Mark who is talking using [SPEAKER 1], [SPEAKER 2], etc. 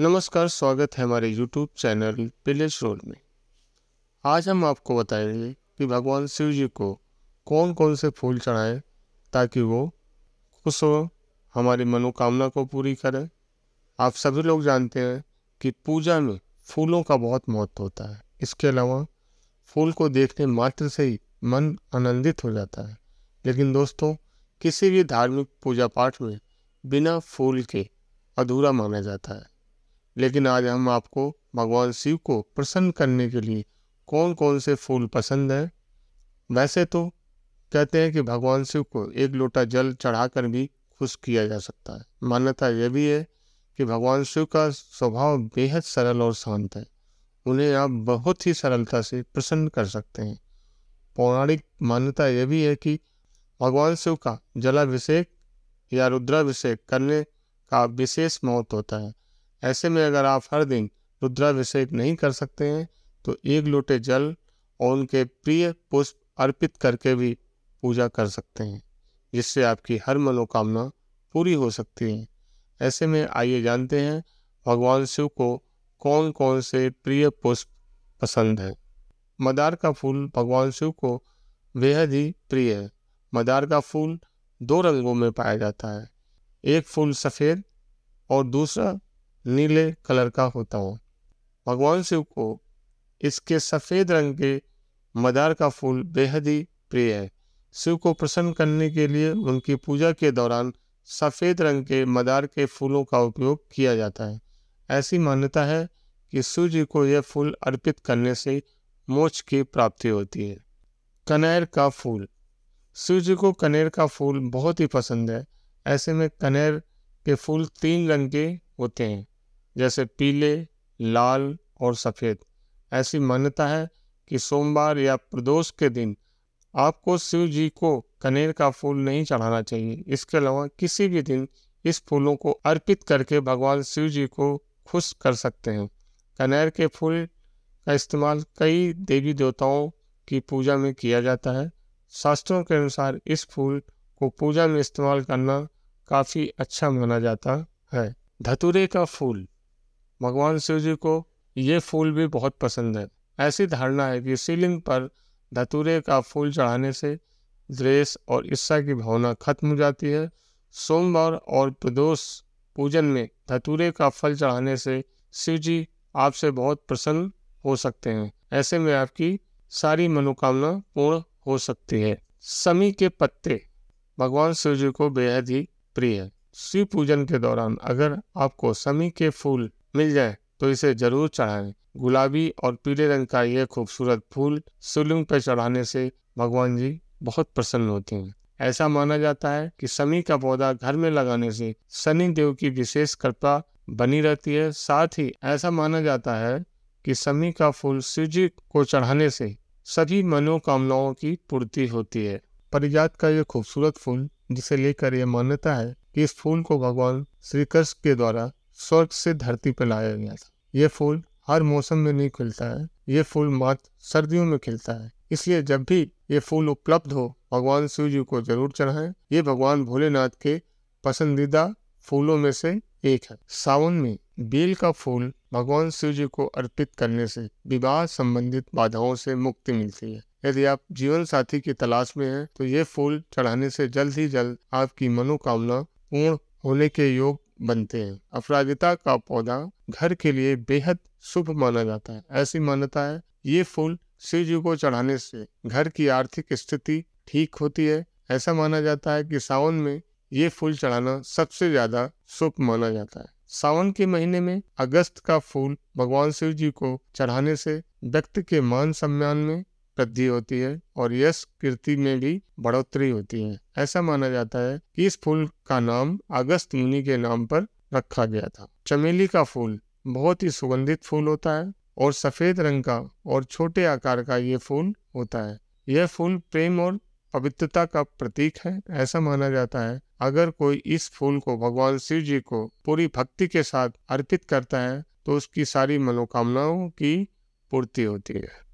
[SPEAKER 1] नमस्कार स्वागत है हमारे YouTube चैनल पिलेज रोड में आज हम आपको बताएंगे कि भगवान शिव जी को कौन कौन से फूल चढ़ाएं ताकि वो खुश हो हमारी मनोकामना को पूरी करें आप सभी लोग जानते हैं कि पूजा में फूलों का बहुत महत्व होता है इसके अलावा फूल को देखने मात्र से ही मन आनंदित हो जाता है लेकिन दोस्तों किसी भी धार्मिक पूजा पाठ में बिना फूल के अधूरा माना जाता है लेकिन आज हम आपको भगवान शिव को प्रसन्न करने के लिए कौन कौन से फूल पसंद हैं वैसे तो कहते हैं कि भगवान शिव को एक लोटा जल चढ़ाकर भी खुश किया जा सकता है मान्यता यह भी है कि भगवान शिव का स्वभाव बेहद सरल और शांत है उन्हें आप बहुत ही सरलता से प्रसन्न कर सकते हैं पौराणिक मान्यता यह भी है कि भगवान शिव का जलाभिषेक या रुद्राभिषेक करने का विशेष महत्व होता है ऐसे में अगर आप हर दिन रुद्राभिषेक नहीं कर सकते हैं तो एक लोटे जल और उनके प्रिय पुष्प अर्पित करके भी पूजा कर सकते हैं जिससे आपकी हर मनोकामना पूरी हो सकती है ऐसे में आइए जानते हैं भगवान शिव को कौन कौन से प्रिय पुष्प पसंद हैं मदार का फूल भगवान शिव को बेहद ही प्रिय है मदार का फूल दो रंगों में पाया जाता है एक फूल सफ़ेद और दूसरा नीले कलर का होता हो भगवान शिव को इसके सफ़ेद रंग के मदार का फूल बेहद ही प्रिय है शिव को प्रसन्न करने के लिए उनकी पूजा के दौरान सफ़ेद रंग के मदार के फूलों का उपयोग किया जाता है ऐसी मान्यता है कि शिव जी को यह फूल अर्पित करने से मोक्ष की प्राप्ति होती है कनेर का फूल शिव जी को कनेर का फूल बहुत ही पसंद है ऐसे में कनेर के फूल तीन रंग के होते हैं जैसे पीले लाल और सफ़ेद ऐसी मान्यता है कि सोमवार या प्रदोष के दिन आपको शिव जी को कनेर का फूल नहीं चढ़ाना चाहिए इसके अलावा किसी भी दिन इस फूलों को अर्पित करके भगवान शिव जी को खुश कर सकते हैं कनेर के फूल का इस्तेमाल कई देवी देवताओं की पूजा में किया जाता है शास्त्रों के अनुसार इस फूल को पूजा में इस्तेमाल करना काफ़ी अच्छा माना जाता है धतुरे का फूल भगवान शिव जी को ये फूल भी बहुत पसंद है ऐसी धारणा है कि शिवलिंग पर धतूरे का फूल चढ़ाने से द्वेष और ईर्षा की भावना खत्म हो जाती है सोमवार और प्रदोष पूजन में धतूरे का फल चढ़ाने से शिव जी आपसे बहुत प्रसन्न हो सकते हैं ऐसे में आपकी सारी मनोकामना पूर्ण हो सकती है समी के पत्ते भगवान शिव जी को बेहद ही प्रिय है शिव पूजन के दौरान अगर आपको समी के फूल मिल जाए तो इसे जरूर चढ़ाएं। गुलाबी और पीले रंग का यह खूबसूरत फूल शिवलिंग पर चढ़ाने से भगवान जी बहुत प्रसन्न होते हैं ऐसा माना जाता है कि समी का पौधा घर में लगाने से शनि देव की विशेष कृपा बनी रहती है साथ ही ऐसा माना जाता है कि समी का फूल शिव जी को चढ़ाने से सभी मनोकामनाओं की पूर्ति होती है परिजात का यह खूबसूरत फूल जिसे लेकर यह मान्यता है इस फूल को भगवान श्री कृष्ण के द्वारा स्वर्ग से धरती पर लाया गया था ये फूल हर मौसम में नहीं खिलता है ये फूल मात्र सर्दियों में खिलता है इसलिए जब भी ये फूल उपलब्ध हो भगवान शिव जी को जरूर चढ़ाएं ये भगवान भोलेनाथ के पसंदीदा फूलों में से एक है सावन में बेल का फूल भगवान शिव जी को अर्पित करने से विवाह संबंधित बाधाओं से मुक्ति मिलती है यदि आप जीवन साथी की तलाश में हैं तो ये फूल चढ़ाने से जल्द ही जल्द आपकी मनोकामना पूर्ण होने के योग बनते हैं अपराजिता का पौधा घर के लिए बेहद शुभ माना जाता है ऐसी मान्यता है ये फूल शिव जी को चढ़ाने से घर की आर्थिक स्थिति ठीक होती है ऐसा माना जाता है कि सावन में ये फूल चढ़ाना सबसे ज्यादा शुभ माना जाता है सावन के महीने में अगस्त का फूल भगवान शिव जी को चढ़ाने से व्यक्ति के मान सम्मान में वृद्धि होती है और यश कीर्ति में भी बढ़ोतरी होती है ऐसा माना जाता है कि इस फूल का नाम अगस्त मुनि के नाम पर रखा गया था चमेली का फूल बहुत ही सुगंधित फूल होता है और सफेद रंग का और छोटे आकार का ये फूल होता है यह फूल प्रेम और पवित्रता का प्रतीक है ऐसा माना जाता है अगर कोई इस फूल को भगवान शिव जी को पूरी भक्ति के साथ अर्पित करता है तो उसकी सारी मनोकामनाओं की पूर्ति होती है